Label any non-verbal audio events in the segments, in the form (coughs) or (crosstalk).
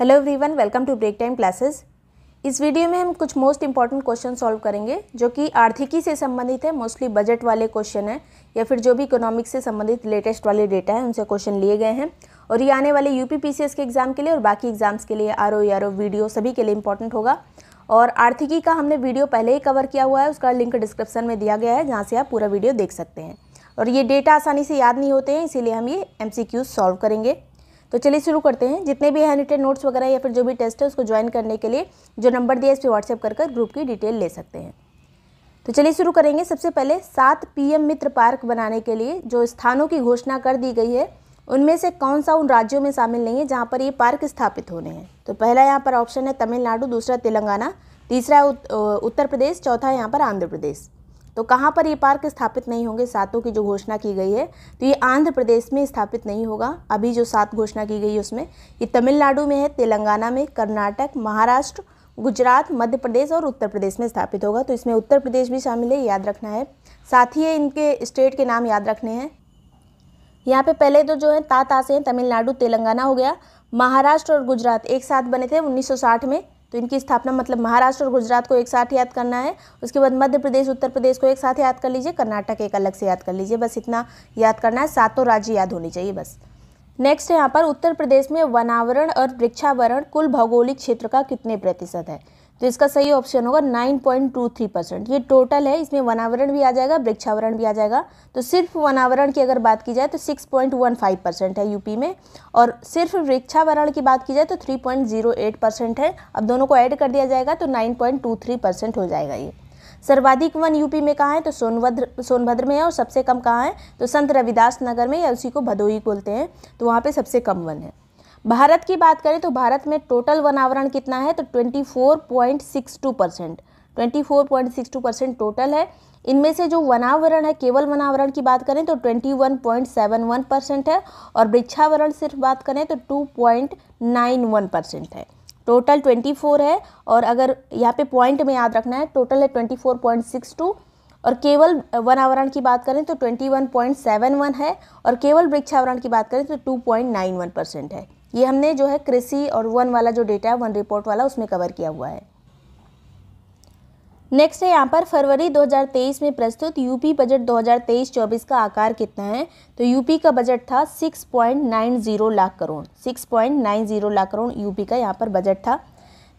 hello everyone welcome to break time classes इस video में हम कुछ मोस्ट इंपॉर्टेंट क्वेश्चन सॉल्व करेंगे जो कि आर्थिकी से संबंधित है मोस्टली बजट वाले क्वेश्चन हैं या फिर जो भी इकोनॉमिक्स से संबंधित लेटेस्ट वाले डेटा है उनसे क्वेश्चन लिए गए हैं और ये आने वाले यू के एग्ज़ाम के लिए और बाकी एग्जाम्स के लिए आर ओ आर वीडियो सभी के लिए इंपॉर्टेंट होगा और आर्थिकी का हमने वीडियो पहले ही कवर किया हुआ है उसका लिंक डिस्क्रिप्सन में दिया गया है जहाँ से आप पूरा वीडियो देख सकते हैं और ये डेटा आसानी से याद नहीं होते हैं इसीलिए हम ये एम सॉल्व करेंगे तो चलिए शुरू करते हैं जितने भी हैंडिटेड नोट्स वगैरह या फिर जो भी टेस्ट है उसको ज्वाइन करने के लिए जो नंबर दिया है इस पर व्हाट्सएप कर कर ग्रुप की डिटेल ले सकते हैं तो चलिए शुरू करेंगे सबसे पहले सात पी मित्र पार्क बनाने के लिए जो स्थानों की घोषणा कर दी गई है उनमें से कौन सा उन राज्यों में शामिल नहीं है जहाँ पर ये पार्क स्थापित होने हैं तो पहला यहाँ पर ऑप्शन है तमिलनाडु दूसरा तेलंगाना तीसरा उत्तर प्रदेश चौथा यहाँ पर आंध्र प्रदेश तो कहाँ पर ये पार्क स्थापित नहीं होंगे सातों की जो घोषणा की गई है तो ये आंध्र प्रदेश में स्थापित नहीं होगा अभी जो सात घोषणा की गई है उसमें ये तमिलनाडु में है तेलंगाना में कर्नाटक महाराष्ट्र गुजरात मध्य प्रदेश और उत्तर प्रदेश में स्थापित होगा तो इसमें उत्तर प्रदेश भी शामिल है याद रखना है साथ ही ये इनके स्टेट के नाम याद रखने हैं यहाँ पे पहले तो जो है तात हैं तमिलनाडु तेलंगाना हो गया महाराष्ट्र और गुजरात एक साथ बने थे 1960 में तो इनकी स्थापना मतलब महाराष्ट्र और गुजरात को एक साथ याद करना है उसके बाद मध्य प्रदेश उत्तर प्रदेश को एक साथ याद कर लीजिए कर्नाटक एक अलग से याद कर लीजिए बस इतना याद करना है सातों राज्य याद होनी चाहिए बस नेक्स्ट यहाँ पर उत्तर प्रदेश में वनावरण और वृक्षावरण कुल भौगोलिक क्षेत्र का कितने प्रतिशत है तो इसका सही ऑप्शन होगा nine point two three percent ये टोटल है इसमें वनावरण भी आ जाएगा वृक्षावरण भी आ जाएगा तो सिर्फ वनावरण की अगर बात की जाए तो six point one five percent है यूपी में और सिर्फ वृक्षावरण की बात की जाए तो three point zero eight percent है अब दोनों को ऐड कर दिया जाएगा तो nine point two three percent हो जाएगा ये सर्वाधिक वन यूपी में कहाँ है तो सोनभद्र सोनभद्र में है और सबसे कम कहाँ है तो संत रविदास नगर में या उसी को भदोही बोलते हैं तो वहाँ पर सबसे कम वन है भारत की बात करें तो भारत में टोटल वनावरण कितना है तो 24.62 परसेंट 24.62 परसेंट टोटल है इनमें से जो वनावरण है केवल वनावरण की बात करें तो 21.71 परसेंट है और वृक्षावरण सिर्फ बात करें तो 2.91 परसेंट है टोटल 24 है और अगर यहाँ पे पॉइंट में याद रखना है टोटल है 24.62 और केवल वनावरण की बात करें तो 21.71 है और केवल वृक्षावरण की बात करें तो 2.91 परसेंट है ये हमने जो है कृषि और वन वाला जो डेटा है वन रिपोर्ट वाला उसमें कवर किया हुआ है नेक्स्ट है यहाँ पर फरवरी 2023 में प्रस्तुत यूपी बजट 2023-24 का आकार कितना है तो यूपी का बजट था 6.90 लाख करोड़ 6.90 लाख करोड़ यूपी का यहाँ पर बजट था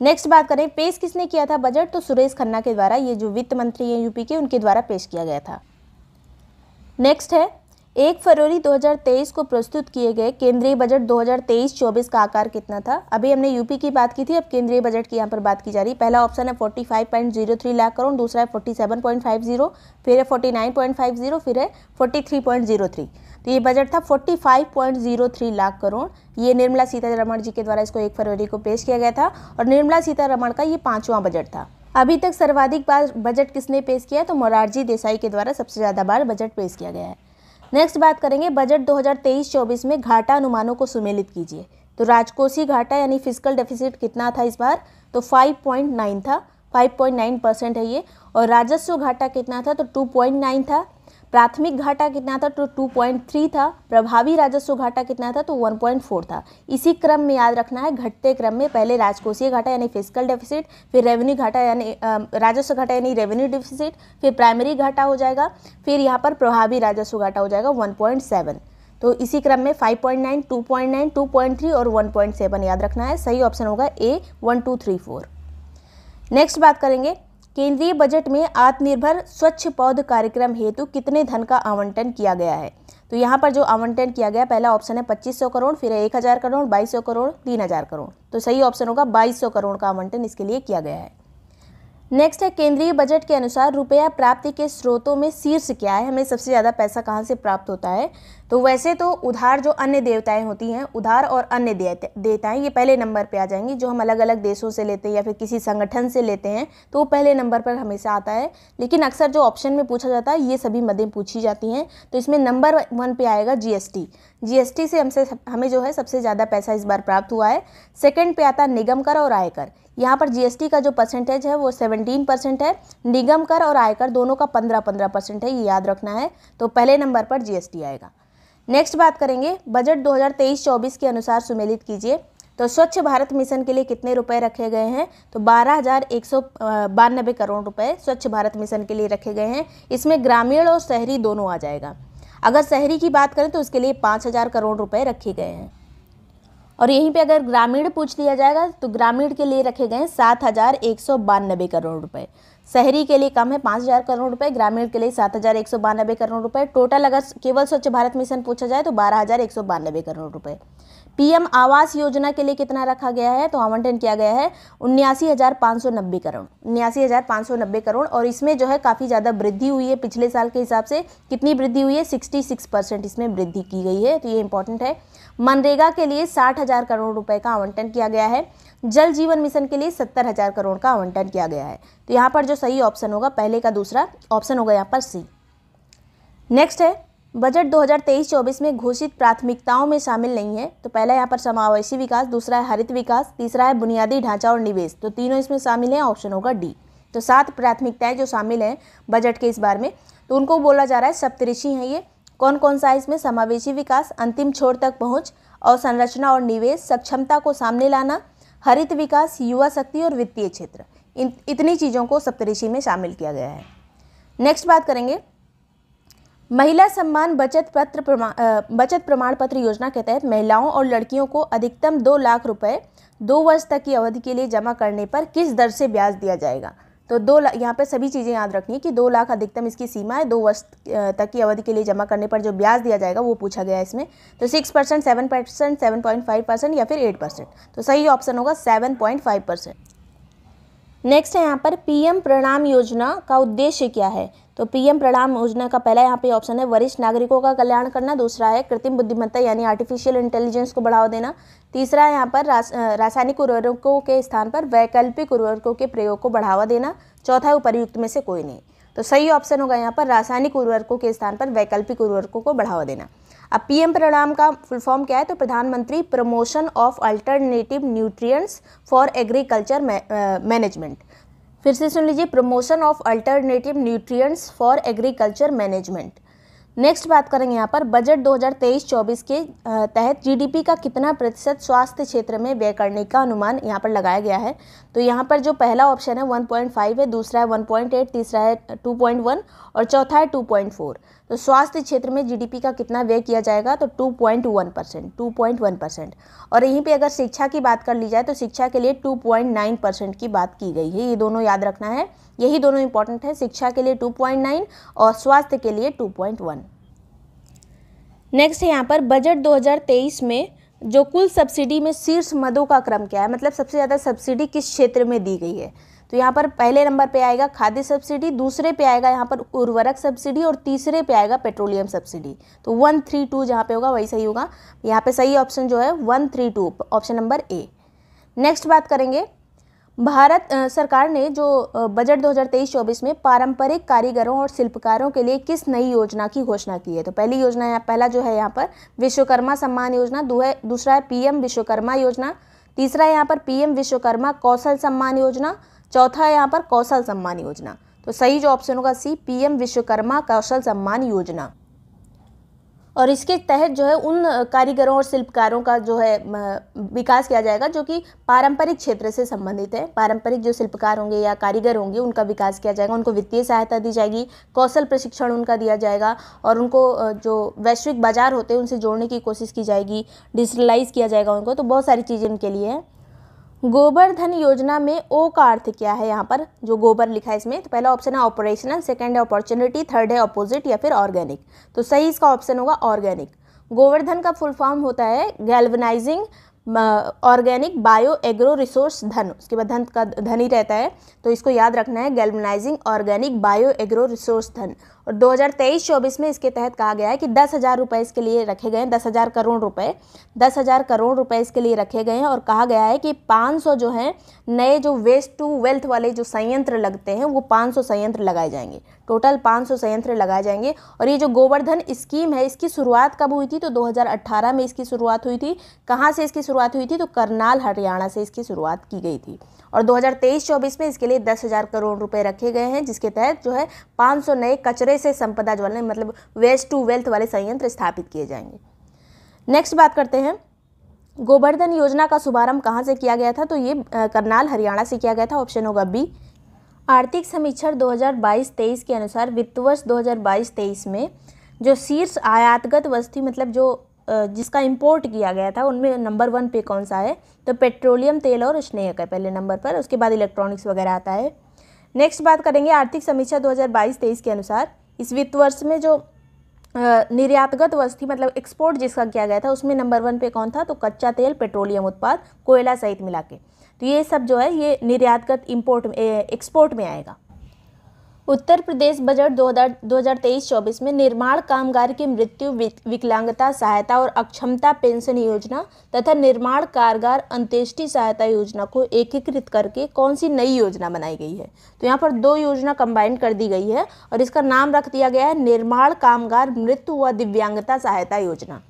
नेक्स्ट बात करें पेश किसने किया था बजट तो सुरेश खन्ना के द्वारा ये जो वित्त मंत्री हैं यूपी के उनके द्वारा पेश किया गया था नेक्स्ट है एक फरवरी 2023 को प्रस्तुत किए गए केंद्रीय बजट 2023-24 का आकार कितना था अभी हमने यूपी की बात की थी अब केंद्रीय बजट की यहाँ पर बात की जा रही है पहला ऑप्शन है 45.03 लाख करोड़ दूसरा है 47.50 फिर है 49.50 फिर है 43.03 तो ये बजट था 45.03 लाख करोड़ ये निर्मला सीतारमण जी के द्वारा इसको एक फरवरी को पेश किया गया था और निर्मला सीतारमण का ये पाँचवा बजट था अभी तक सर्वाधिक बार बजट किसने पेश किया तो मोरारजी देसाई के द्वारा सबसे ज़्यादा बार बजट पेश किया गया है नेक्स्ट बात करेंगे बजट 2023-24 में घाटा अनुमानों को सुमेलित कीजिए तो राजकोषीय घाटा यानी फिजिकल डेफिसिट कितना था इस बार तो 5.9 था 5.9 परसेंट है ये और राजस्व घाटा कितना था तो 2.9 था प्राथमिक घाटा कितना था तो 2.3 था प्रभावी राजस्व घाटा कितना था तो 1.4 था इसी क्रम में याद रखना है घटते क्रम में पहले राजकोषीय घाटा यानी फिजिकल डेफिसिट फिर रेवेन्यू घाटा यानी राजस्व घाटा यानी रेवेन्यू डेफिसिट फिर प्राइमरी घाटा हो जाएगा फिर यहाँ पर प्रभावी राजस्व घाटा हो जाएगा वन तो इसी क्रम में 5.9, 2.9, 2.3 और 1.7 याद रखना है सही ऑप्शन होगा A one two three four next बात करेंगे केंद्रीय बजट में आत्मनिर्भर स्वच्छ पौध कार्यक्रम हेतु कितने धन का आवंटन किया गया है तो यहाँ पर जो आवंटन किया गया पहला ऑप्शन है 2500 करोड़ फिर एक हज़ार करोड़ 2200 करोड़ 3000 करोड़ तो सही ऑप्शन होगा 2200 करोड़ का आवंटन इसके लिए किया गया है नेक्स्ट है केंद्रीय बजट के अनुसार रुपया प्राप्ति के स्रोतों में शीर्ष क्या है हमें सबसे ज़्यादा पैसा कहाँ से प्राप्त होता है तो वैसे तो उधार जो अन्य देवताएं होती हैं उधार और अन्य देवताएं ये पहले नंबर पे आ जाएंगी जो हम अलग अलग देशों से लेते हैं या फिर किसी संगठन से लेते हैं तो वो पहले नंबर पर हमेशा आता है लेकिन अक्सर जो ऑप्शन में पूछा जाता है ये सभी मदें पूछी जाती हैं तो इसमें नंबर वन पर आएगा एस टी से हमसे हमें जो है सबसे ज़्यादा पैसा इस बार प्राप्त हुआ है सेकेंड पे आता निगम कर और आयकर यहाँ पर जीएसटी का जो परसेंटेज है वो 17 परसेंट है निगम कर और आयकर दोनों का 15 15 परसेंट है ये याद रखना है तो पहले नंबर पर जीएसटी आएगा नेक्स्ट बात करेंगे बजट 2023-24 के अनुसार सुमेलित कीजिए तो स्वच्छ भारत मिशन के लिए कितने रुपए रखे गए हैं तो बारह हज़ार एक सौ बानबे करोड़ रुपए स्वच्छ भारत मिशन के लिए रखे गए हैं इसमें ग्रामीण और शहरी दोनों आ जाएगा अगर शहरी की बात करें तो उसके लिए पाँच हज़ार करोड़ रुपए रखे गए हैं और यहीं पे अगर ग्रामीण पूछ लिया जाएगा तो ग्रामीण के लिए रखे गए हैं सात हज़ार एक सौ बानबे करोड़ रुपए शहरी के लिए कम है पाँच हज़ार करोड़ रुपए ग्रामीण के लिए सात हज़ार एक सौ बानबे करोड़ रुपए टोटल अगर केवल स्वच्छ भारत मिशन पूछा जाए तो बारह हज़ार एक सौ बानबे करोड़ रुपए पीएम आवास योजना के लिए कितना रखा गया है तो आवंटन किया गया है उन्यासी हज़ार पाँच सौ नब्बे करोड़ उन्यासी हज़ार पाँच सौ नब्बे करोड़ और इसमें जो है काफ़ी ज़्यादा वृद्धि हुई है पिछले साल के हिसाब से कितनी वृद्धि हुई है सिक्सटी सिक्स परसेंट इसमें वृद्धि की गई है तो ये इंपॉर्टेंट है मनरेगा के लिए साठ हज़ार करोड़ रुपए का आवंटन किया गया है जल जीवन मिशन के लिए सत्तर हज़ार करोड़ का आवंटन किया गया है तो यहाँ पर जो सही ऑप्शन होगा पहले का दूसरा ऑप्शन होगा यहाँ पर सी नेक्स्ट है बजट 2023-24 में घोषित प्राथमिकताओं में शामिल नहीं है तो पहला यहाँ पर समावेशी विकास दूसरा है हरित विकास तीसरा है बुनियादी ढांचा और निवेश तो तीनों इसमें शामिल हैं ऑप्शन होगा डी तो सात प्राथमिकताएं जो शामिल हैं बजट के इस बार में तो उनको बोला जा रहा है सप्तऋषि हैं ये कौन कौन सा है इसमें समावेशी विकास अंतिम छोर तक पहुँच अवसंरचना संरचना और निवेश सक्षमता को सामने लाना हरित विकास युवा शक्ति और वित्तीय क्षेत्र इन इतनी चीज़ों को सप्तऋषि में शामिल किया गया है नेक्स्ट बात करेंगे महिला सम्मान बचत पत्र प्रमा, बचत प्रमाण पत्र योजना के तहत महिलाओं और लड़कियों को अधिकतम दो लाख रुपए दो वर्ष तक की अवधि के लिए जमा करने पर किस दर से ब्याज दिया जाएगा तो दो लाख यहाँ पर सभी चीज़ें याद रखनी है कि दो लाख अधिकतम इसकी सीमा है दो वर्ष तक की अवधि के लिए जमा करने पर जो ब्याज दिया जाएगा वो पूछा गया है इसमें तो six percent seven percent seven point five percent या फिर एट परसेंट तो सही ऑप्शन होगा seven point five percent next है यहाँ पर पीएम प्रणाम योजना का उद्देश्य क्या है तो पीएम प्रणाम योजना का पहला यहाँ पे ऑप्शन है वरिष्ठ नागरिकों का कल्याण करना दूसरा है कृत्रिम बुद्धिमत्ता यानी आर्टिफिशियल इंटेलिजेंस को बढ़ावा देना तीसरा है यहाँ पर रासायनिक उर्वरकों के स्थान पर वैकल्पिक उर्वरकों के प्रयोग को बढ़ावा देना चौथा है उपरयुक्त में से कोई नहीं तो सही ऑप्शन होगा यहाँ पर रासायनिक उर्वरकों के स्थान पर वैकल्पिक उर्वरकों को बढ़ावा देना अब पीएम प्रणाम का फुल फॉर्म क्या है तो प्रधानमंत्री promotion of alternative nutrients for agriculture management फिर से सुन लीजिए promotion of alternative nutrients for agriculture management next बात करेंगे यहाँ पर बजट 2023-24 के तहत जीडीपी का कितना प्रतिशत स्वास्थ्य क्षेत्र में व्यय करने का अनुमान यहाँ पर लगाया गया है तो यहाँ पर जो पहला ऑप्शन है 1.5 है दूसरा है 1.8 तीसरा है 2.1 और चौथा है 2.4 तो स्वास्थ्य क्षेत्र में जीडीपी का कितना व्यय किया जाएगा तो 2.1 परसेंट टू परसेंट और यहीं पे अगर शिक्षा की बात कर ली जाए तो शिक्षा के लिए 2.9 परसेंट की बात की गई है ये दोनों याद रखना है यही दोनों इंपॉर्टेंट है शिक्षा के लिए 2.9 और स्वास्थ्य के लिए 2.1 नेक्स्ट है यहाँ पर बजट 2023 में जो कुल सब्सिडी में शीर्ष मदों का क्रम क्या है मतलब सबसे ज़्यादा सब्सिडी किस क्षेत्र में दी गई है तो यहाँ पर पहले नंबर पे आएगा खाद्य सब्सिडी दूसरे पे आएगा यहाँ पर उर्वरक सब्सिडी और तीसरे पे आएगा पेट्रोलियम सब्सिडी तो वन थ्री टू जहाँ पे होगा वही सही होगा यहाँ पे सही ऑप्शन जो है one three two option number A next बात करेंगे भारत सरकार ने जो बजट 2023-24 में पारंपरिक कारीगरों और शिल्पकारों के लिए किस नई योजना की घोषणा की है तो पहली योजना है पहला जो है यहाँ पर विश्वकर्मा सम्मान योजना दूसरा है पीएम विश्वकर्मा योजना तीसरा है यहाँ पर पीएम विश्वकर्मा कौशल सम्मान योजना चौथा है यहाँ पर कौशल सम्मान योजना तो सही जो ऑप्शन होगा सी पीएम विश्वकर्मा कौशल सम्मान योजना और इसके तहत जो है उन कारीगरों और शिल्पकारों का जो है विकास किया जाएगा जो कि पारंपरिक क्षेत्र से संबंधित है पारंपरिक जो शिल्पकार होंगे या कारीगर होंगे उनका विकास किया जाएगा उनको वित्तीय सहायता दी जाएगी कौशल प्रशिक्षण उनका दिया जाएगा और उनको जो वैश्विक बाजार होते हैं उनसे जोड़ने की कोशिश की जाएगी डिजिटलाइज किया जाएगा उनको तो बहुत सारी चीज़ें उनके लिए हैं गोबर धन योजना में ओ का अर्थ क्या है यहाँ पर जो गोबर लिखा है इसमें तो पहला ऑप्शन है ऑपरेशनल सेकंड है अपॉर्चुनिटी थर्ड है अपोजिट या फिर ऑर्गेनिक तो सही इसका ऑप्शन होगा ऑर्गेनिक गोवर्धन का फुल फॉर्म होता है galvanising organic bio agro resource धन उसके बाद धन का धन ही रहता है तो इसको याद रखना है galvanising organic bio agro resource धन और 2023-24 में इसके तहत कहा गया है कि दस हज़ार रुपये इसके लिए रखे गए हैं दस हज़ार करोड़ रुपए दस हज़ार करोड़ रुपए इसके लिए रखे गए हैं और कहा गया है कि 500 जो हैं नए जो वेस्ट टू वेल्थ वाले जो संयंत्र लगते हैं वो 500 संयंत्र लगाए जाएंगे टोटल 500 संयंत्र लगाए जाएंगे और ये जो गोवर्धन स्कीम है इसकी शुरुआत कब हुई थी तो 2018 में इसकी शुरुआत हुई थी कहाँ से इसकी शुरुआत हुई थी तो करनाल हरियाणा से इसकी शुरुआत की गई थी और 2023-24 में इसके लिए दस हजार करोड़ रुपए रखे गए हैं जिसके तहत जो है 500 नए कचरे से संपदा ज्वलन मतलब वेस्ट टू वेल्थ वाले संयंत्र स्थापित किए जाएंगे नेक्स्ट बात करते हैं गोवर्धन योजना का शुभारंभ कहाँ से किया गया था तो ये करनाल हरियाणा से किया गया था ऑप्शन होगा बी आर्थिक समीक्षण 2022-23 के अनुसार वित्त वर्ष 2022-23 में जो शीर्ष आयातगत वस्ती मतलब जो जिसका इंपोर्ट किया गया था उनमें नंबर वन पे कौन सा है तो पेट्रोलियम तेल और स्नेह का पहले नंबर पर उसके बाद इलेक्ट्रॉनिक्स वगैरह आता है नेक्स्ट बात करेंगे आर्थिक समीक्षा 2022-23 के अनुसार इस वित्त वर्ष में जो निर्यातगत वर्ष थी मतलब एक्सपोर्ट जिसका किया गया था उसमें नंबर वन पे कौन था तो कच्चा तेल पेट्रोलियम उत्पाद कोयला सहित मिला के तो ये सब जो है ये निर्यातगत इम्पोर्ट एक्सपोर्ट में आएगा उत्तर प्रदेश बजट 2023-24 में निर्माण कामगार की मृत्यु विकलांगता सहायता और अक्षमता पेंशन योजना तथा निर्माण कारगार अंत्येष्टि सहायता योजना को एकीकृत करके कौन सी नई योजना बनाई गई है तो यहाँ पर दो योजना कंबाइन कर दी गई है और इसका नाम रख दिया गया है निर्माण कामगार मृत्यु व दिव्यांगता सहायता योजना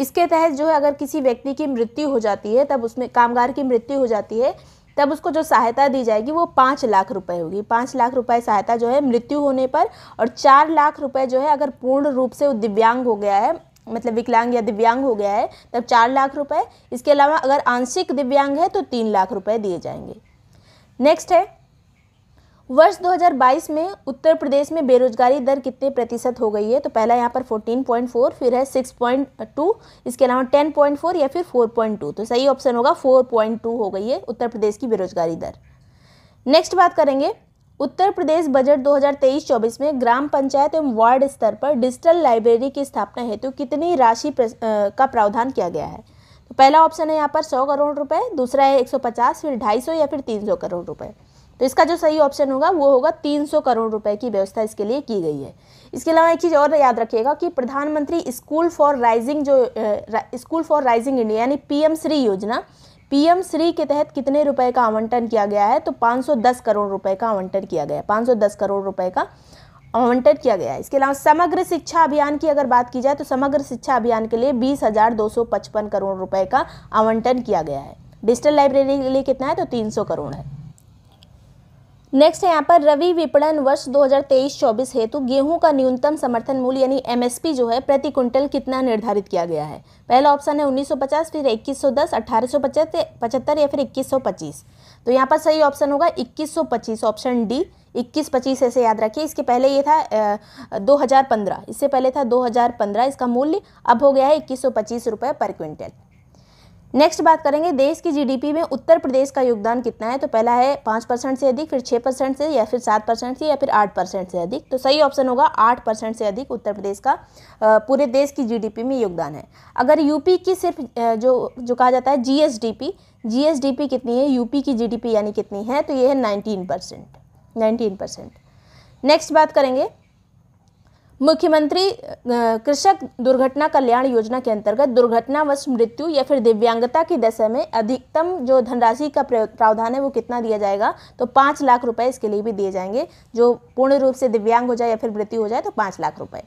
इसके तहत जो है अगर किसी व्यक्ति की मृत्यु हो जाती है तब उसमें कामगार की मृत्यु हो जाती है तब उसको जो सहायता दी जाएगी वो पाँच लाख रुपए होगी पाँच लाख रुपए सहायता जो है मृत्यु होने पर और चार लाख रुपए जो है अगर पूर्ण रूप से वो दिव्यांग हो गया है मतलब विकलांग या दिव्यांग हो गया है तब चार लाख रुपए इसके अलावा अगर आंशिक दिव्यांग है तो तीन लाख रुपए दिए जाएंगे नेक्स्ट है वर्ष 2022 में उत्तर प्रदेश में बेरोजगारी दर कितने प्रतिशत हो गई है तो पहला यहाँ पर 14.4 फिर है 6.2 इसके अलावा 10.4 या फिर 4.2 तो सही ऑप्शन होगा 4.2 हो गई है उत्तर प्रदेश की बेरोजगारी दर नेक्स्ट बात करेंगे उत्तर प्रदेश बजट 2023-24 में ग्राम पंचायत एवं वार्ड स्तर पर डिजिटल लाइब्रेरी की स्थापना हेतु तो कितनी राशि का प्रावधान किया गया है तो पहला ऑप्शन है यहाँ पर सौ करोड़ रुपये दूसरा है एक फिर ढाई या फिर तीन करोड़ रुपये तो इसका जो सही ऑप्शन होगा वो होगा 300 करोड़ रुपए की व्यवस्था इसके लिए की गई है इसके अलावा एक चीज़ और याद रखिएगा कि प्रधानमंत्री स्कूल फॉर राइजिंग जो स्कूल फॉर राइजिंग इंडिया यानी पी श्री योजना पी श्री के तहत कितने रुपये का आवंटन किया गया है तो पाँच करोड़ रुपये का आवंटन किया गया है 510 करोड़ रुपये का आवंटन किया गया है इसके अलावा समग्र शिक्षा अभियान की अगर बात की जाए तो समग्र शिक्षा अभियान के लिए बीस हजार दो सौ पचपन करोड़ रुपए का आवंटन किया गया है डिजिटल लाइब्रेरी के लिए कितना है तो तीन सौ करोड़ है नेक्स्ट है यहाँ पर रवि विपणन वर्ष 2023-24 हेतु गेहूं का न्यूनतम समर्थन मूल्य यानी एमएसपी जो है प्रति क्विंटल कितना निर्धारित किया गया है पहला ऑप्शन है 1950 फिर 2110 1875 या फिर 2125 तो यहाँ पर सही ऑप्शन होगा 2125 ऑप्शन डी 2125 ऐसे याद रखिए इसके पहले ये था दो इससे पहले था दो इसका मूल्य अब हो गया है इक्कीस सौ पर क्विंटल नेक्स्ट बात करेंगे देश की जीडीपी में उत्तर प्रदेश का योगदान कितना है तो पहला है पाँच परसेंट से अधिक फिर छः परसेंट से या फिर सात परसेंट से या फिर आठ परसेंट से अधिक तो सही ऑप्शन होगा आठ परसेंट से अधिक उत्तर प्रदेश का पूरे देश की जीडीपी में योगदान है अगर यूपी की सिर्फ जो जो कहा जाता है जीएसडीपी जीएसडीपी कितनी है यूपी की जीडीपी यानी कितनी है तो ये है परसेंट नाइनटीन परसेंट नेक्स्ट बात करेंगे मुख्यमंत्री कृषक दुर्घटना कल्याण योजना के अंतर्गत दुर्घटनावश मृत्यु या फिर दिव्यांगता की दशा में अधिकतम जो धनराशि का प्रावधान है वो कितना दिया जाएगा तो पाँच लाख रुपए इसके लिए भी दिए जाएंगे जो पूर्ण रूप से दिव्यांग हो जाए या फिर मृत्यु हो जाए तो पाँच लाख रुपये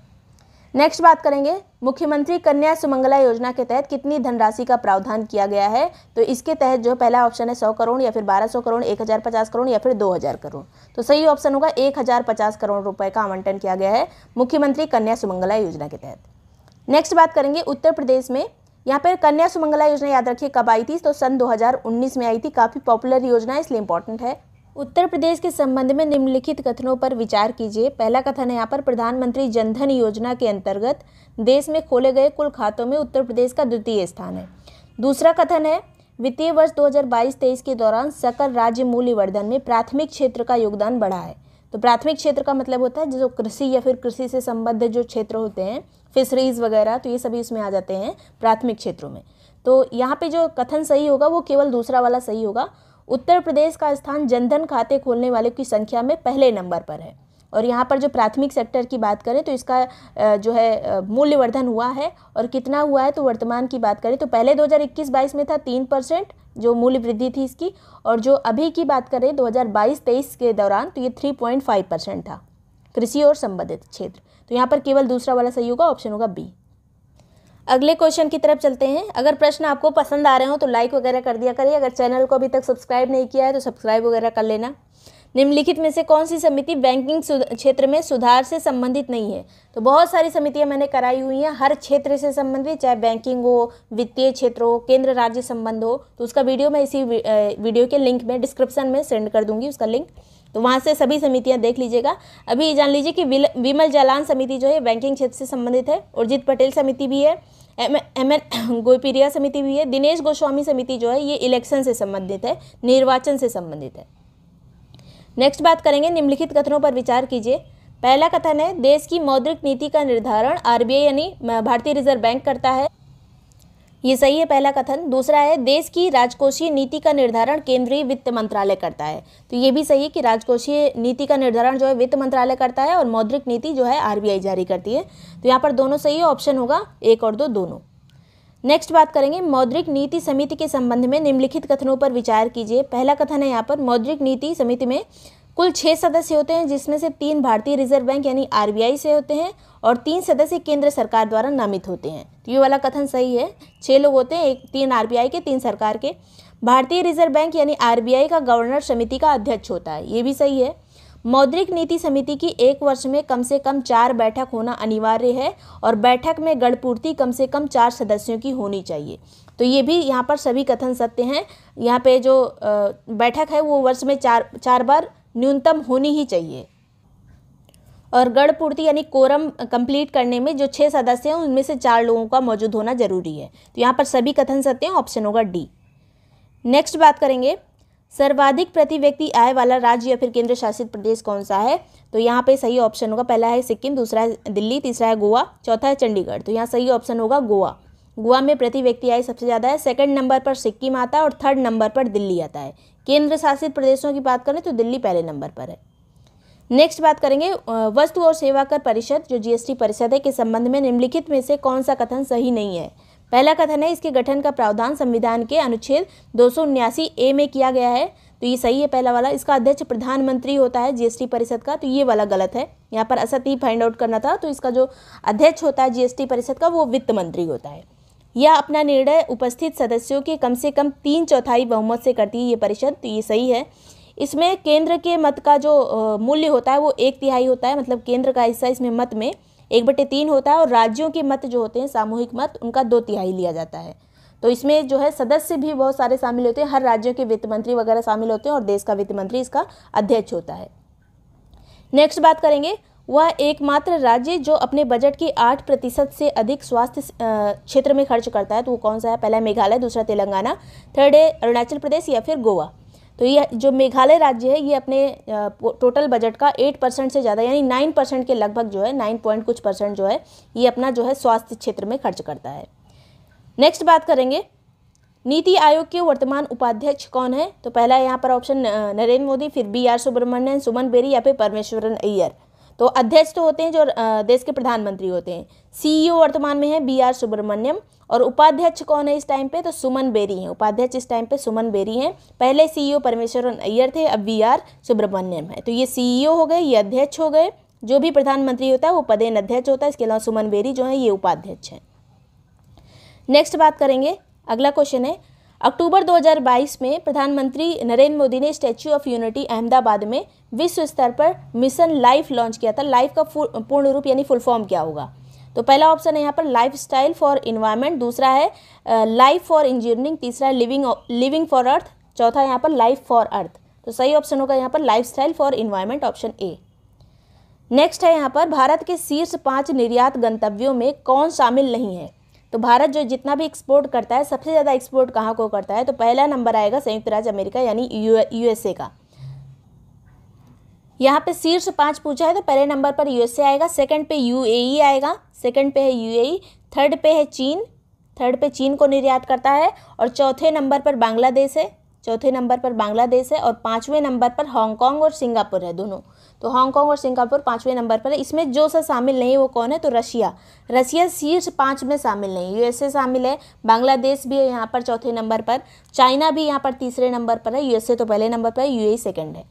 नेक्स्ट बात करेंगे मुख्यमंत्री कन्या सुमंगला योजना के तहत कितनी धनराशि का प्रावधान किया गया है तो इसके तहत जो पहला ऑप्शन है सौ करोड़ या फिर बारह सौ करोड़ एक हज़ार पचास करोड़ या फिर दो हज़ार करोड़ तो सही ऑप्शन होगा एक हज़ार पचास करोड़ रुपए का आवंटन किया गया है मुख्यमंत्री कन्या सुमंगला योजना के तहत नेक्स्ट बात करेंगे उत्तर प्रदेश में यहाँ पर कन्या सुमंगला योजना याद रखिए कब आई थी तो सन 2019 में आई थी काफ़ी पॉपुलर योजना है इसलिए इंपॉर्टेंट है उत्तर प्रदेश के संबंध में निम्नलिखित कथनों पर विचार कीजिए पहला कथन है यहाँ पर प्रधानमंत्री जनधन योजना के अंतर्गत देश में खोले गए कुल खातों में उत्तर प्रदेश का द्वितीय स्थान है दूसरा कथन है वित्तीय वर्ष 2022-23 के दौरान सकल राज्य मूल्यवर्धन में प्राथमिक क्षेत्र का योगदान बढ़ा है तो प्राथमिक क्षेत्र का मतलब होता है जो कृषि या फिर कृषि से संबद्ध जो क्षेत्र होते हैं फिशरीज वगैरह तो ये सभी उसमें आ जाते हैं प्राथमिक क्षेत्रों में तो यहाँ पे जो कथन सही होगा वो केवल दूसरा वाला सही होगा उत्तर प्रदेश का स्थान जनधन खाते खोलने वालों की संख्या में पहले नंबर पर है और यहाँ पर जो प्राथमिक सेक्टर की बात करें तो इसका जो है मूल्यवर्धन हुआ है और कितना हुआ है तो वर्तमान की बात करें तो पहले 2021-22 में था तीन परसेंट जो मूल्य वृद्धि थी इसकी और जो अभी की बात करें 2022-23 के दौरान तो ये 3.5 परसेंट था कृषि और संबंधित क्षेत्र तो यहाँ पर केवल दूसरा वाला सही होगा ऑप्शन होगा बी अगले क्वेश्चन की तरफ चलते हैं अगर प्रश्न आपको पसंद आ रहे हो तो लाइक वगैरह कर दिया करिए अगर चैनल को अभी तक सब्सक्राइब नहीं किया है तो सब्सक्राइब वगैरह कर लेना निम्नलिखित में से कौन सी समिति बैंकिंग क्षेत्र में सुधार से संबंधित नहीं है तो बहुत सारी समितियां मैंने कराई हुई हैं हर क्षेत्र से संबंधित चाहे बैंकिंग हो वित्तीय क्षेत्र हो केंद्र राज्य संबंध हो तो उसका वीडियो मैं इसी वीडियो के लिंक में डिस्क्रिप्शन में सेंड कर दूंगी उसका लिंक तो वहाँ से सभी समितियाँ देख लीजिएगा अभी जान लीजिए कि विमल जालान समिति जो है बैंकिंग क्षेत्र से संबंधित है उर्जित पटेल समिति भी है एम एन (coughs) गोपीरिया समिति भी है दिनेश गोस्वामी समिति जो है ये इलेक्शन से संबंधित है निर्वाचन से संबंधित है नेक्स्ट बात करेंगे निम्नलिखित कथनों पर विचार कीजिए पहला कथन है देश की मौद्रिक नीति का निर्धारण आरबीआई यानी भारतीय रिजर्व बैंक करता है ये सही है पहला कथन दूसरा है देश की राजकोषीय नीति का निर्धारण केंद्रीय वित्त मंत्रालय करता है तो ये भी सही है कि राजकोषीय नीति का निर्धारण जो है वित्त मंत्रालय करता है और मौद्रिक नीति जो है आरबीआई जारी करती है तो यहाँ पर दोनों सही है ऑप्शन होगा एक और दो दोनों नेक्स्ट बात करेंगे मौद्रिक नीति समिति के संबंध में निम्नलिखित कथनों पर विचार कीजिए पहला कथन है यहाँ पर मौद्रिक नीति समिति में कुल छः सदस्य होते हैं जिसमें से तीन भारतीय रिजर्व बैंक यानी आर से होते हैं और तीन सदस्य केंद्र सरकार द्वारा नामित होते हैं तो ये वाला कथन सही है छः लोग होते हैं एक तीन आर के तीन सरकार के भारतीय रिजर्व बैंक यानी आर का गवर्नर समिति का अध्यक्ष होता है ये भी सही है मौद्रिक नीति समिति की एक वर्ष में कम से कम चार बैठक होना अनिवार्य है और बैठक में गणपूर्ति कम से कम चार सदस्यों की होनी चाहिए तो ये भी यहाँ पर सभी कथन सत्य हैं यहाँ पे जो बैठक है वो वर्ष में चार चार बार न्यूनतम होनी ही चाहिए और गढ़पूर्ति यानी कोरम कंप्लीट करने में जो छह सदस्य हैं उनमें से चार लोगों का मौजूद होना जरूरी है तो यहाँ पर सभी कथन सत्य हैं ऑप्शन होगा डी नेक्स्ट बात करेंगे सर्वाधिक प्रति व्यक्ति आय वाला राज्य या फिर केंद्र शासित प्रदेश कौन सा है तो यहाँ पे सही ऑप्शन होगा पहला है सिक्किम दूसरा है दिल्ली तीसरा है गोवा चौथा है चंडीगढ़ तो यहाँ सही ऑप्शन होगा गोवा गोवा में प्रति व्यक्ति आय सबसे ज़्यादा है सेकंड नंबर पर सिक्किम आता है और थर्ड नंबर पर दिल्ली आता है केंद्र शासित प्रदेशों की बात करें तो दिल्ली पहले नंबर पर है नेक्स्ट बात करेंगे वस्तु और सेवा कर परिषद जो जीएसटी परिषद है के संबंध में निम्नलिखित में से कौन सा कथन सही नहीं है पहला कथन है इसके गठन का प्रावधान संविधान के अनुच्छेद दो ए में किया गया है तो ये सही है पहला वाला इसका अध्यक्ष प्रधानमंत्री होता है जीएसटी परिषद का तो ये वाला गलत है यहाँ पर असत ही फाइंड आउट करना था तो इसका जो अध्यक्ष होता है जीएसटी परिषद का वो वित्त मंत्री होता है या अपना निर्णय उपस्थित सदस्यों के कम से कम तीन चौथाई बहुमत से करती है ये परिषद तो ये सही है इसमें केंद्र के मत का जो मूल्य होता है वो एक तिहाई होता है मतलब केंद्र का हिस्सा इसमें मत में एक बटे तीन होता है और राज्यों के मत जो होते हैं सामूहिक मत उनका दो तिहाई लिया जाता है तो इसमें जो है सदस्य भी बहुत सारे शामिल होते हैं हर राज्यों के वित्त मंत्री वगैरह शामिल होते हैं और देश का वित्त मंत्री इसका अध्यक्ष होता है नेक्स्ट बात करेंगे वह एकमात्र राज्य जो अपने बजट की आठ प्रतिशत से अधिक स्वास्थ्य क्षेत्र में खर्च करता है तो वो कौन सा है पहला मेघालय दूसरा तेलंगाना थर्ड है अरुणाचल प्रदेश या फिर गोवा तो ये जो मेघालय राज्य है ये अपने टोटल बजट का एट परसेंट से ज़्यादा यानी नाइन परसेंट के लगभग जो है नाइन पॉइंट कुछ परसेंट जो है ये अपना जो है स्वास्थ्य क्षेत्र में खर्च करता है नेक्स्ट बात करेंगे नीति आयोग के वर्तमान उपाध्यक्ष कौन है तो पहला यहाँ पर ऑप्शन नरेंद्र मोदी फिर बी आर सुब्रमण्यन सुमन बेरी या फिर परमेश्वरन अय्यर तो अध्यक्ष तो होते हैं जो देश के प्रधानमंत्री होते हैं सीईओ e वर्तमान में है बी आर सुब्रमण्यम और उपाध्यक्ष कौन है इस टाइम पे तो सुमन बेरी हैं उपाध्यक्ष इस टाइम पे सुमन बेरी हैं पहले सीईओ e परमेश्वरन अय्यर थे अब वी आर सुब्रमण्यम है तो ये सीईओ e हो गए ये अध्यक्ष हो गए जो भी प्रधानमंत्री होता है वो पदेन अध्यक्ष होता है इसके अलावा सुमन बेरी जो है ये उपाध्यक्ष हैं नेक्स्ट बात करेंगे अगला क्वेश्चन है अक्टूबर 2022 में प्रधानमंत्री नरेंद्र मोदी ने स्टैच्यू ऑफ यूनिटी अहमदाबाद में विश्व स्तर पर मिशन लाइफ लॉन्च किया था लाइफ का पूर्ण रूप यानी फुल फॉर्म क्या होगा तो पहला ऑप्शन है यहाँ पर लाइफ स्टाइल फॉर इन्वायरमेंट दूसरा है लाइफ फॉर इंजीनियरिंग तीसरा है लिविंग लिविंग फॉर अर्थ चौथा यहाँ पर लाइफ फॉर अर्थ तो सही ऑप्शन होगा यहाँ पर lifestyle for environment option A next है यहाँ पर भारत के शीर्ष पाँच निर्यात गंतव्यों में कौन शामिल नहीं है तो भारत जो जितना भी एक्सपोर्ट करता है सबसे ज़्यादा एक्सपोर्ट कहाँ को करता है तो पहला नंबर आएगा संयुक्त राज्य अमेरिका यानी यूएसए का यहाँ पे शीर्ष पाँच पूछा है तो पहले नंबर पर यूएसए आएगा सेकंड पे यूएई e आएगा सेकंड पे है यूएई थर्ड e, पे है चीन थर्ड पे चीन को निर्यात करता है और चौथे नंबर पर बांग्लादेश है चौथे नंबर पर बांग्लादेश है और पाँचवें नंबर पर हांगकॉन्ग और सिंगापुर है दोनों तो हांगकॉन्ग और सिंगापुर पाँचवें नंबर पर है इसमें जो सा शामिल नहीं है वो कौन है तो रशिया रशिया शीर्ष पाँच में शामिल नहीं यूएसए शामिल है बांग्लादेश भी है यहाँ पर चौथे नंबर पर चाइना भी यहाँ पर तीसरे नंबर पर है यूएसए तो पहले नंबर पर है यू सेकंड है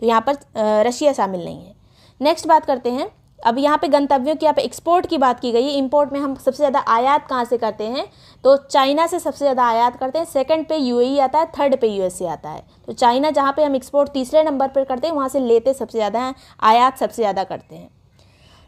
तो यहाँ पर रशिया शामिल नहीं है नेक्स्ट बात करते हैं अब यहाँ पे गंतव्यों की यहाँ पे एक्सपोर्ट की बात की गई है इम्पोर्ट में हम सबसे ज़्यादा आयात कहाँ से करते हैं तो चाइना से सबसे ज़्यादा आयात करते हैं सेकंड पे यूएई e आता है थर्ड पे यूएसए आता है तो चाइना जहाँ पे हम एक्सपोर्ट तीसरे नंबर पर करते हैं वहाँ से लेते सबसे ज़्यादा हैं आयात सबसे ज़्यादा करते हैं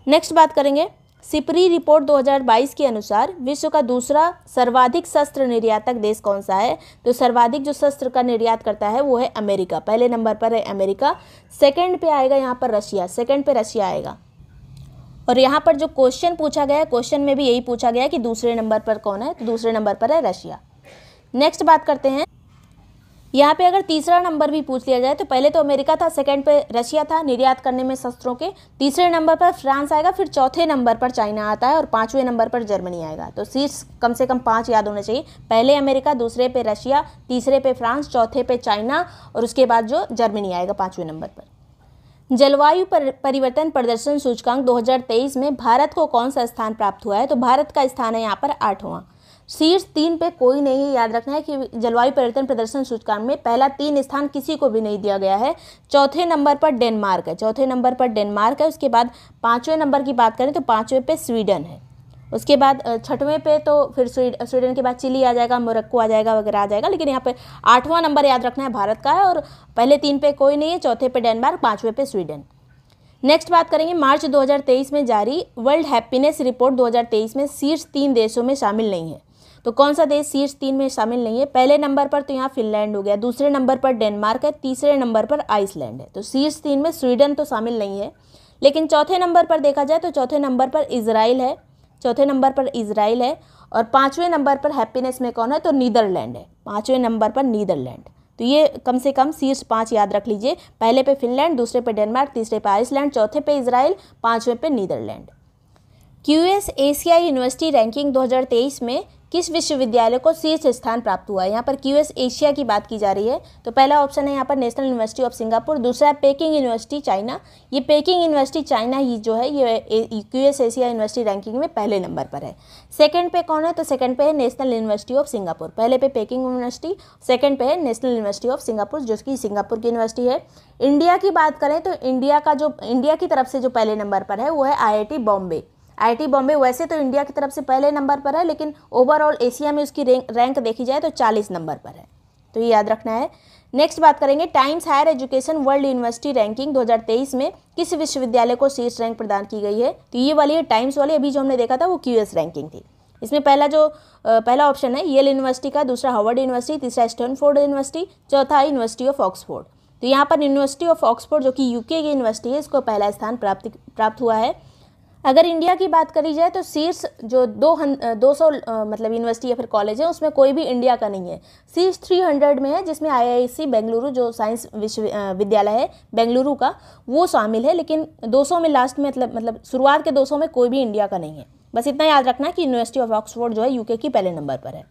नेक्स्ट बात करेंगे सिपरी रिपोर्ट 2022 के अनुसार विश्व का दूसरा सर्वाधिक शस्त्र निर्यातक देश कौन सा है तो सर्वाधिक जो शस्त्र का निर्यात करता है वो है अमेरिका पहले नंबर पर है अमेरिका सेकंड पे आएगा यहाँ पर रशिया सेकंड पे रशिया आएगा और यहाँ पर जो क्वेश्चन पूछा गया है क्वेश्चन में भी यही पूछा गया है कि दूसरे नंबर पर कौन है तो दूसरे नंबर पर है रशिया नेक्स्ट बात करते हैं यहाँ पे अगर तीसरा नंबर भी पूछ लिया जाए तो पहले तो अमेरिका था सेकंड पे रशिया था निर्यात करने में शस्त्रों के तीसरे नंबर पर फ्रांस आएगा फिर चौथे नंबर पर चाइना आता है और पाँचवें नंबर पर जर्मनी आएगा तो शीर्ष कम से कम पाँच याद होने चाहिए पहले अमेरिका दूसरे पे रशिया तीसरे पे फ्रांस चौथे पे चाइना और उसके बाद जो जर्मनी आएगा पाँचवें नंबर पर जलवायु पर, परिवर्तन प्रदर्शन सूचकांक 2023 में भारत को कौन सा स्थान प्राप्त हुआ है तो भारत का स्थान है यहाँ पर आठवां शीर्ष तीन पे कोई नहीं याद रखना है कि जलवायु परिवर्तन प्रदर्शन सूचकांक में पहला तीन स्थान किसी को भी नहीं दिया गया है चौथे नंबर पर डेनमार्क है चौथे नंबर पर डेनमार्क है उसके बाद पाँचवें नंबर की बात करें तो पाँचवें पर स्वीडन है उसके बाद छठवें पे तो फिर स्वीडन के बाद चिली आ जाएगा मोरक्को आ जाएगा वगैरह आ जाएगा लेकिन यहाँ पे आठवां नंबर याद रखना है भारत का है और पहले तीन पे कोई नहीं है चौथे पे डेनमार्क पाँचवें पे स्वीडन नेक्स्ट बात करेंगे मार्च 2023 में जारी वर्ल्ड हैप्पीनेस रिपोर्ट 2023 में शीर्ष तीन देशों में शामिल नहीं है तो कौन सा देश शीर्ष तीन में शामिल नहीं है पहले नंबर पर तो यहाँ फिनलैंड हो गया दूसरे नंबर पर डेनमार्क है तीसरे नंबर पर आइसलैंड है तो शीर्ष तीन में स्वीडन तो शामिल नहीं है लेकिन चौथे नंबर पर देखा जाए तो चौथे नंबर पर इसराइल है चौथे नंबर पर इसराइल है और पाँचवें नंबर पर हैप्पीनेस में कौन है तो नीदरलैंड है पाँचवें नंबर पर नीदरलैंड तो ये कम से कम शीर्ष पाँच याद रख लीजिए पहले पे फिनलैंड दूसरे पे डेनमार्क तीसरे पे आइसलैंड चौथे पे इसराइल पाँचवें पे Netherlands QS Asia university ranking 2023 में किस विश्वविद्यालय को शीर्ष स्थान प्राप्त हुआ है यहाँ पर क्यू एशिया की बात की जा रही है तो पहला ऑप्शन है यहाँ पर नेशनल यूनिवर्सिटी ऑफ सिंगापुर दूसरा है पेकिंग यूनिवर्सिटी चाइना ये पेकिंग यूनिवर्सिटी चाइना ही जो है ये क्यू एशिया यूनिवर्सिटी रैंकिंग में पहले नंबर पर है सेकेंड पे कौन है तो सेकेंड पे है नेशनल यूनिवर्सिटी ऑफ सिंगापुर पहले पे पेकिंग यूनिवर्सिटी सेकेंड पे है नेशनल यूनिवर्सिटी ऑफ सिंगापुर जो कि सिंगापुर की यूनिवर्सिटी है इंडिया की बात करें तो इंडिया का जो इंडिया की तरफ से जो पहले नंबर पर है वो है आई बॉम्बे आई बॉम्बे वैसे तो इंडिया की तरफ से पहले नंबर पर है लेकिन ओवरऑल एशिया में उसकी रैंक रैंक देखी जाए तो चालीस नंबर पर है तो ये याद रखना है नेक्स्ट बात करेंगे Times higher education world university ranking 2023 में किस विश्वविद्यालय को शीर्ष रैंक प्रदान की गई है तो ये वाली है टाइम्स वाली अभी जो हमने देखा था वो क्यूएस रैंकिंग थी इसमें पहला जो पहला ऑप्शन है येल यूनिवर्सिटी का दूसरा हॉवर्ड यूनिवर्सिटी तीसरा स्टोनफोर्ड यूनिवर्सिटी चौथा यूनिवर्सिटी ऑफ ऑक्सफोर्ड तो यहाँ पर यूनिवर्सिटी ऑफ ऑक्सफोर्ड जो कि यूके की यूनिवर्सिटी है इसको पहला स्थान प्राप्त प्राप्त हुआ है अगर इंडिया की बात करी जाए तो शीर्ष जो दो दो सौ मतलब यूनिवर्सिटी या फिर कॉलेज है उसमें कोई भी इंडिया का नहीं है शीर्ष थ्री हंड्रेड में है जिसमें आईआईसी बेंगलुरु जो साइंस विश्वविद्यालय है बेंगलुरु का वो शामिल है लेकिन दो सौ में लास्ट में मतलब मतलब शुरुआत के दो सौ में कोई भी इंडिया का नहीं है बस इतना याद रखना कि यूनिवर्सिटी ऑफ ऑक्सफोर्ड जो है यूके की पहले नंबर पर है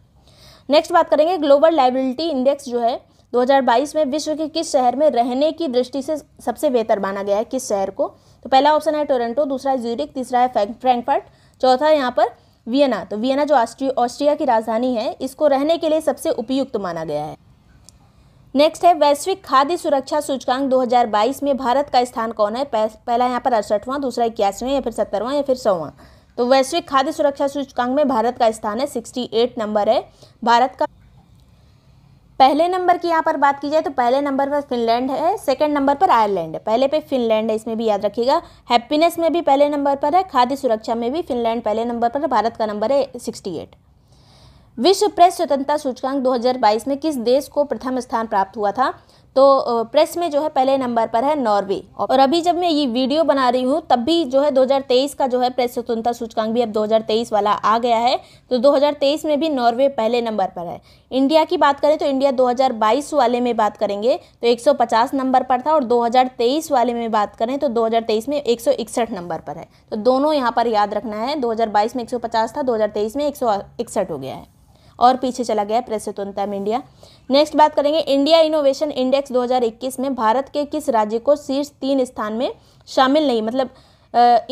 नेक्स्ट बात करेंगे ग्लोबल लाइबिलिटी इंडेक्स जो है 2022 में विश्व के किस शहर में रहने की दृष्टि से सबसे बेहतर माना गया है किस शहर को तो पहला ऑप्शन है टोरंटो दूसरा है ज्यूरिक तीसरा है फ्रैंकफर्ट चौथा है यहाँ पर वियना तो वियना जो ऑस्ट्रिया की राजधानी है इसको रहने के लिए सबसे उपयुक्त माना गया है नेक्स्ट है वैश्विक खाद्य सुरक्षा सूचकांक 2022 में भारत का स्थान कौन है पहला यहाँ पर अड़सठवां दूसरा इक्यासीवें या फिर सत्तरवां या फिर सौवां तो वैश्विक खाद्य सुरक्षा सूचकांक में भारत का स्थान है 68 नंबर है भारत का पहले नंबर की यहाँ पर बात की जाए तो पहले नंबर पर फिनलैंड है सेकंड नंबर पर आयरलैंड है पहले पे फिनलैंड है इसमें भी याद रखिएगा हैप्पीनेस में भी पहले नंबर पर है खाद्य सुरक्षा में भी फिनलैंड पहले नंबर पर भारत का नंबर है सिक्सटी एट विश्व प्रेस स्वतंत्रता सूचकांक 2022 में किस देश को प्रथम स्थान प्राप्त हुआ था तो प्रेस में जो है पहले नंबर पर है नॉर्वे और अभी जब मैं ये वीडियो बना रही हूँ तब भी जो है 2023 का जो है प्रेस स्वतंत्रता सूचकांक भी अब 2023 वाला आ गया है तो 2023 में भी नॉर्वे पहले नंबर पर है इंडिया की बात करें तो इंडिया 2022 वाले में बात करेंगे तो 150 नंबर पर था और 2023 वाले में बात करें तो 2023 में 161 नंबर पर है तो दोनों यहाँ पर याद रखना है 2022 में 150 था 2023 में 161 हो गया है और पीछे चला गया प्रेस स्वतंत्रता इंडिया नेक्स्ट बात करेंगे इंडिया इनोवेशन इंडेक्स 2021 में भारत के किस राज्य को शीर्ष तीन स्थान में शामिल नहीं मतलब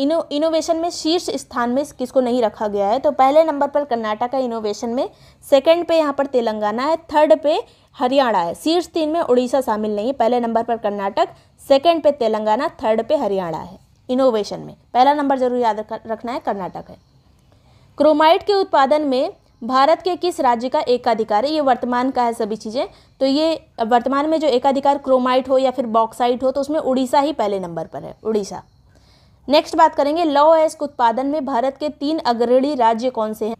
इनो इनोवेशन में शीर्ष स्थान में किसको नहीं रखा गया है तो पहले नंबर पर कर्नाटक का इनोवेशन में सेकंड पे यहाँ पर तेलंगाना है थर्ड पे हरियाणा है शीर्ष तीन में उड़ीसा शामिल नहीं है पहले नंबर पर कर्नाटक सेकंड पे तेलंगाना थर्ड पे हरियाणा है इनोवेशन में पहला नंबर जरूर याद रखना है कर्नाटक है क्रोमाइट के उत्पादन में भारत के किस राज्य का एकाधिकार है ये वर्तमान का है सभी चीज़ें तो ये वर्तमान में जो एकाधिकार क्रोमाइट हो या फिर बॉक्साइट हो तो उसमें उड़ीसा ही पहले नंबर पर है उड़ीसा नेक्स्ट बात करेंगे लौ एस्क उत्पादन में भारत के तीन अग्रणी राज्य कौन से हैं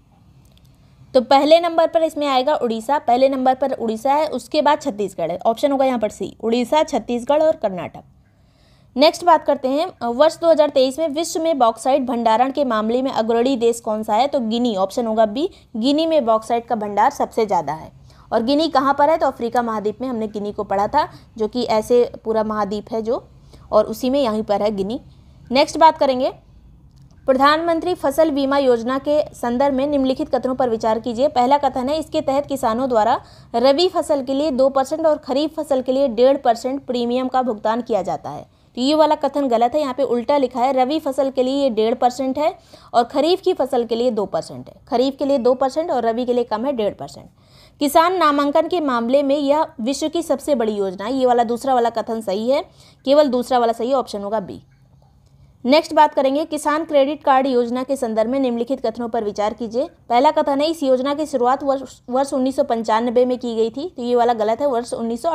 तो पहले नंबर पर इसमें आएगा उड़ीसा पहले नंबर पर उड़ीसा है उसके बाद छत्तीसगढ़ है ऑप्शन होगा यहाँ पर सी उड़ीसा छत्तीसगढ़ और कर्नाटक नेक्स्ट बात करते हैं वर्ष 2023 में विश्व में बॉक्साइट भंडारण के मामले में अग्रणी देश कौन सा है तो गिनी ऑप्शन होगा बी गिनी में बॉक्साइट का भंडार सबसे ज़्यादा है और गिनी कहाँ पर है तो अफ्रीका महाद्वीप में हमने गिनी को पढ़ा था जो कि ऐसे पूरा महाद्वीप है जो और उसी में यहीं पर है गिनी नेक्स्ट बात करेंगे प्रधानमंत्री फसल बीमा योजना के संदर्भ में निम्नलिखित कथनों पर विचार कीजिए पहला कथन है इसके तहत किसानों द्वारा रबी फसल के लिए दो परसेंट और खरीफ फसल के लिए डेढ़ परसेंट प्रीमियम का भुगतान किया जाता है तो ये वाला कथन गलत है यहाँ पे उल्टा लिखा है रवि फसल के लिए ये डेढ़ परसेंट है और खरीफ की फसल के लिए दो परसेंट है खरीफ के लिए दो परसेंट और रवि के लिए कम है डेढ़ परसेंट किसान नामांकन के मामले में यह विश्व की सबसे बड़ी योजना है ये वाला दूसरा वाला कथन सही है केवल दूसरा वाला सही ऑप्शन होगा बी नेक्स्ट बात करेंगे किसान क्रेडिट कार्ड योजना के संदर्भ में निम्नलिखित कथनों पर विचार कीजिए पहला कथन है इस योजना की शुरुआत वर्ष वर्ष उन्नीस में की गई थी तो ये वाला गलत है वर्ष उन्नीस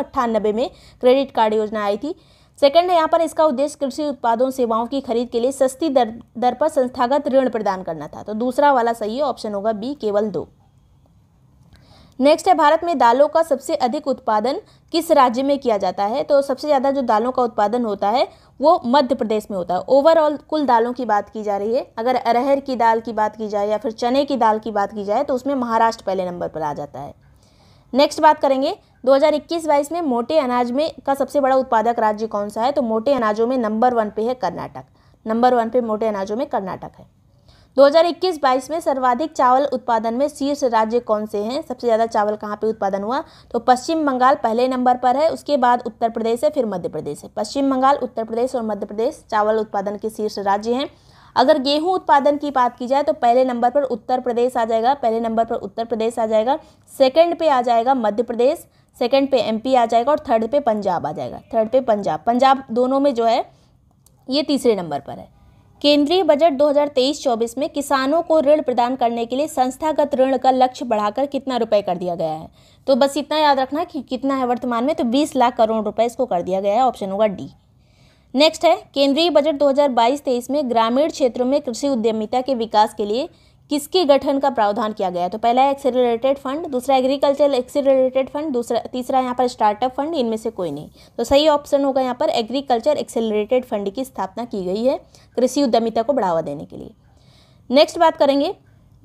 में क्रेडिट कार्ड योजना आई थी सेकंड है यहाँ पर इसका उद्देश्य कृषि उत्पादों सेवाओं की खरीद के लिए सस्ती दर दर पर संस्थागत ऋण प्रदान करना था तो दूसरा वाला सही है ऑप्शन होगा बी केवल दो नेक्स्ट है भारत में दालों का सबसे अधिक उत्पादन किस राज्य में किया जाता है तो सबसे ज़्यादा जो दालों का उत्पादन होता है वो मध्य प्रदेश में होता है ओवरऑल कुल दालों की बात की जा रही है अगर अरहर की दाल की बात की जाए या फिर चने की दाल की बात की जाए तो उसमें महाराष्ट्र पहले नंबर पर आ जाता है नेक्स्ट बात करेंगे 2021-22 में मोटे अनाज में का सबसे बड़ा उत्पादक राज्य कौन सा है तो मोटे अनाजों में नंबर वन पे है कर्नाटक नंबर वन पे मोटे अनाजों में कर्नाटक है 2021-22 में सर्वाधिक चावल उत्पादन में शीर्ष राज्य कौन से हैं सबसे ज़्यादा चावल कहाँ पे उत्पादन हुआ तो पश्चिम बंगाल पहले नंबर पर है उसके बाद उत्तर प्रदेश है फिर मध्य प्रदेश है पश्चिम बंगाल उत्तर प्रदेश और मध्य प्रदेश चावल उत्पादन के शीर्ष राज्य हैं अगर गेहूं उत्पादन की बात की जाए तो पहले नंबर पर उत्तर प्रदेश आ जाएगा पहले नंबर पर उत्तर प्रदेश आ जाएगा सेकंड पे आ जाएगा मध्य प्रदेश सेकंड पे एमपी आ जाएगा और थर्ड पे पंजाब आ जाएगा थर्ड पे पंजाब पंजाब दोनों में जो है ये तीसरे नंबर पर है केंद्रीय बजट 2023-24 में किसानों को ऋण प्रदान करने के लिए संस्थागत ऋण का लक्ष्य बढ़ाकर कितना रुपए कर दिया गया है तो बस इतना याद रखना कि कितना है वर्तमान में तो 20 लाख करोड़ रुपए इसको कर दिया गया है ऑप्शन होगा डी नेक्स्ट है केंद्रीय बजट 2022-23 में ग्रामीण क्षेत्रों में कृषि उद्यमिता के विकास के लिए किसके गठन का प्रावधान किया गया तो पहला है एक्सेलरेटेड फंड दूसरा एग्रीकल्चर एक्सेलरेटेड फंड दूसरा तीसरा यहाँ पर स्टार्टअप फंड इनमें से कोई नहीं तो सही ऑप्शन होगा यहाँ पर एग्रीकल्चर एक्सेलरेटेड फंड की स्थापना की गई है कृषि उद्यमिता को बढ़ावा देने के लिए नेक्स्ट बात करेंगे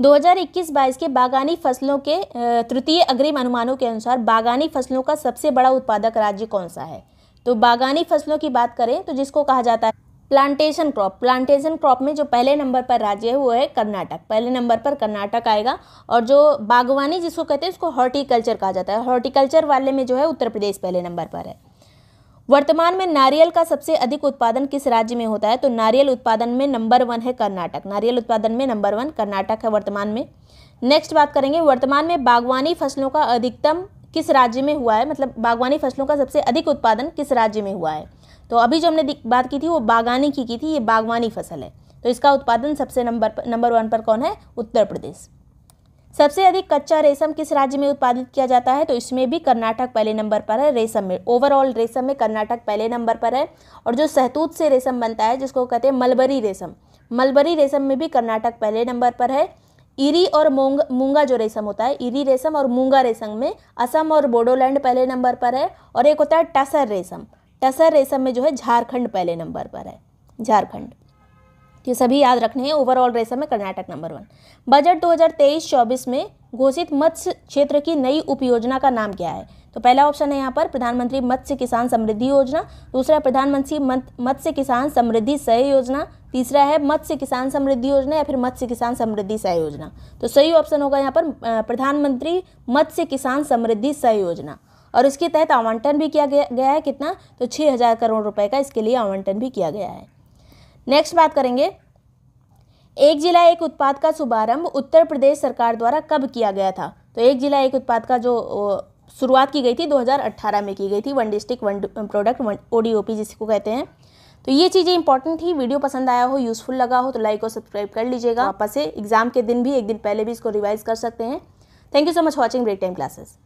2021-22 के बागानी फसलों के तृतीय अग्रिम अनुमानों के अनुसार बागानी फसलों का सबसे बड़ा उत्पादक राज्य कौन सा है तो बागानी फसलों की बात करें तो जिसको कहा जाता है प्लांटेशन क्रॉप प्लांटेशन क्रॉप में जो पहले नंबर पर राज्य है वो है कर्नाटक पहले नंबर पर कर्नाटक आएगा और जो बागवानी जिसको कहते हैं उसको हॉर्टिकल्चर कहा जाता है हॉर्टिकल्चर वाले में जो है उत्तर प्रदेश पहले नंबर पर है वर्तमान में नारियल का सबसे अधिक उत्पादन किस राज्य में होता है तो नारियल उत्पादन में नंबर वन है कर्नाटक नारियल उत्पादन में नंबर वन कर्नाटक है वर्तमान में नेक्स्ट बात करेंगे वर्तमान में बागवानी फसलों का अधिकतम किस राज्य में हुआ है मतलब बागवानी फसलों का सबसे अधिक उत्पादन किस राज्य में हुआ है तो अभी जो हमने बात की थी वो बागानी की की थी ये बागवानी फसल है तो इसका उत्पादन सबसे नंबर नंबर वन पर कौन है उत्तर प्रदेश सबसे अधिक कच्चा रेशम किस राज्य में उत्पादित किया जाता है तो इसमें भी कर्नाटक पहले नंबर पर है रेशम में ओवरऑल रेशम में कर्नाटक पहले नंबर पर है और जो सहतूत से रेशम बनता है जिसको कहते हैं मलबरी रेशम मलबरी रेशम में भी कर्नाटक पहले नंबर पर है इरी और मूंग मूंगा जो रेशम होता है इरी रेशम और मूंगा रेशम में असम और बोडोलैंड पहले नंबर पर है और एक होता है टसर रेशम टसर रेशम में जो है झारखंड पहले नंबर पर है झारखंड ये सभी याद रखने हैं ओवरऑल रेशम में कर्नाटक नंबर वन बजट 2023-24 में घोषित मत्स्य क्षेत्र की नई उपयोजना का नाम क्या है तो पहला ऑप्शन है यहाँ पर प्रधानमंत्री मत्स्य किसान समृद्धि योजना दूसरा प्रधानमंत्री मत्स्य किसान समृद्धि सह योजना तीसरा है मत्स्य किसान समृद्धि योजना या फिर मत्स्य किसान समृद्धि सह योजना तो सही ऑप्शन होगा यहाँ पर प्रधानमंत्री मत्स्य किसान समृद्धि सह योजना और इसके तहत आवंटन भी किया गया है कितना तो छः हज़ार करोड़ रुपए का इसके लिए आवंटन भी किया गया है नेक्स्ट बात करेंगे एक जिला एक उत्पाद का शुभारंभ उत्तर प्रदेश सरकार द्वारा कब किया गया था तो एक जिला एक उत्पाद का जो शुरुआत की गई थी 2018 में की गई थी one district one product ODOP जिसको कहते हैं तो ये चीज़ें इंपॉर्टेंट थी वीडियो पसंद आया हो यूज़फुल लगा हो तो लाइक और सब्सक्राइब कर लीजिएगा वापस से एग्जाम के दिन भी एक दिन पहले भी इसको रिवाइज कर सकते हैं thank you so much watching break time classes